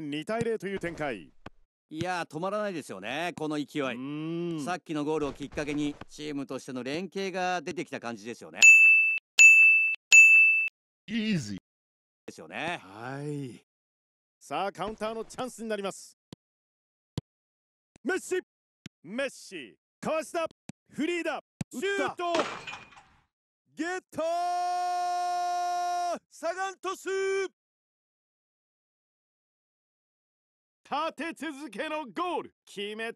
2対0という展開いや止まらないですよねこの勢いさっきのゴールをきっかけにチームとしての連携が出てきた感じですよねイージーですよねはいさあカウンターのチャンスになりますメッシメッシかわしたフリーだシュートゲットサガントス立て続けのゴール決めて